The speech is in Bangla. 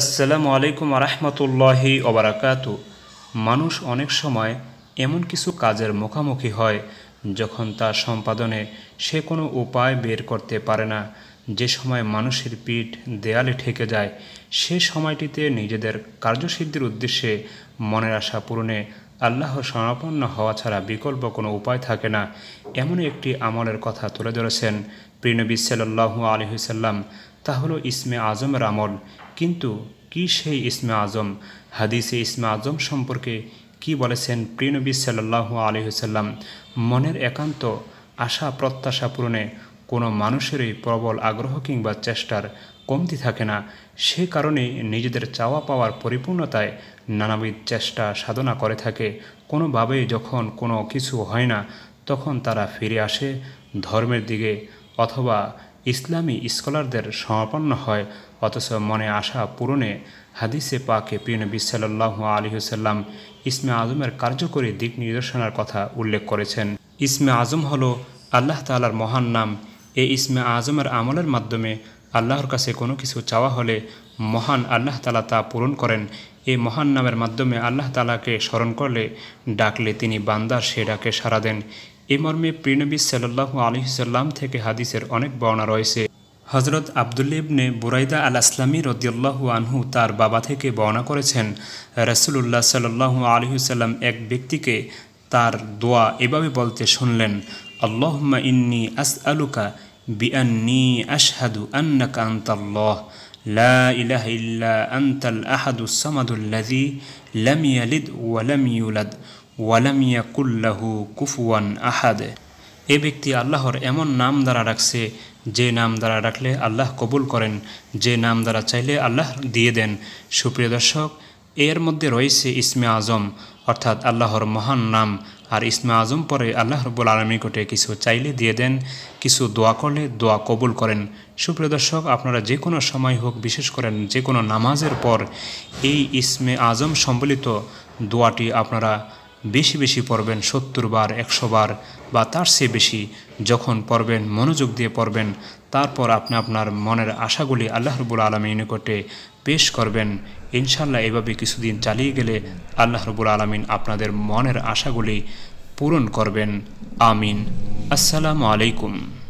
আসসালামু আলাইকুম আরহামতুল্লাহি ওবরাকাত মানুষ অনেক সময় এমন কিছু কাজের মুখোমুখি হয় যখন তা সম্পাদনে সে কোনো উপায় বের করতে পারে না যে সময় মানুষের পিঠ দেয়ালে ঠেকে যায় সে সময়টিতে নিজেদের কার্যসিদ্ধির উদ্দেশ্যে মনের আশা পূরণে আল্লাহ সমাপন্ন হওয়া ছাড়া বিকল্প কোনো উপায় থাকে না এমন একটি আমলের কথা তুলে ধরেছেন প্রিনবী সাল্লু আলহিসাল্লাম তা হলো ইসমে আজমের আমল কিন্তু কি সেই ইসমে আজম হাদিসে ইসমে আজম সম্পর্কে কি বলেছেন প্রিয়নবী আলী আলহিহসাল্লাম মনের একান্ত আশা প্রত্যাশা পূরণে কোনো মানুষেরই প্রবল আগ্রহ কিংবা চেষ্টার কমতি থাকে না সে কারণে নিজেদের চাওয়া পাওয়ার পরিপূর্ণতায় নানাবিধ চেষ্টা সাধনা করে থাকে কোনোভাবেই যখন কোনো কিছু হয় না তখন তারা ফিরে আসে ধর্মের দিকে অথবা ইসলামী স্কলারদের সমাপন্ন হয় অথচ মনে আসা পূরণে হাদিসে পাকে প্রিয়নবী সাল্লাহ হুসাল্লাম ইসমে আজমের কার্যকরী দিক নির্দেশনার কথা উল্লেখ করেছেন ইসমে আজম হল আল্লাহ তালার মহান নাম এই ইসমে আজমের আমলের মাধ্যমে আল্লাহর কাছে কোনো কিছু চাওয়া হলে মহান আল্লাহ তালা তা পূরণ করেন এই মহান নামের মাধ্যমে আল্লাহ তালাকে স্মরণ করলে ডাকলে তিনি বান্দার সে ডাকে সারা দেন এ মর্মে প্রিনবী আলহি সাল্লাম থেকে হাদিসের অনেক বর্ণা রয়েছে হজরত আবদুল্লা ইবনে বুরাইদা আল আসলামী রদিয়াল্লাহু আনহু তার বাবা থেকে বর্ণনা করেছেন রসুল্লাহ আলহি সাল্লাম এক ব্যক্তিকে তার দোয়া এভাবে বলতে শুনলেন আল্লাহ ইন্নি আস আলুকা বিআন্নি আশহাদু আন্নাকান্তাল্লাহ আন্তাল্লাহ লা ইলাহা ইল্লা আনতাল ওয়ালামিয়া কুল্লাহু কুফুয়ান আহাদে এ ব্যক্তি আল্লাহর এমন নাম দ্বারা রাখছে যে নাম দ্বারা রাখলে আল্লাহ কবুল করেন যে নাম দ্বারা চাইলে আল্লাহ দিয়ে দেন সুপ্রিয় দর্শক এর মধ্যে রয়েছে ইসমে আজম অর্থাৎ আল্লাহর মহান নাম আর ইসমে আজম পরে আল্লাহ আলমী কোটে কিছু চাইলে দিয়ে দেন কিছু দোয়া করলে দোয়া কবুল করেন সুপ্রিয় দর্শক আপনারা যে কোনো সময় হোক বিশেষ করেন যে কোনো নামাজের পর এই ইসমে আজম সম্বলিত দোয়াটি আপনারা বেশি বেশি পড়বেন সত্তর বার একশো বার বা তার চেয়ে বেশি যখন পড়বেন মনোযোগ দিয়ে পড়বেন তারপর আপনি আপনার মনের আশাগুলি আল্লাহ রবুল আলমীর নিকটে পেশ করবেন ইনশাল্লাহ এভাবে কিছুদিন চালিয়ে গেলে আল্লাহ রবুল আলমিন আপনাদের মনের আশাগুলি পূরণ করবেন আমিন আসসালামু আলাইকুম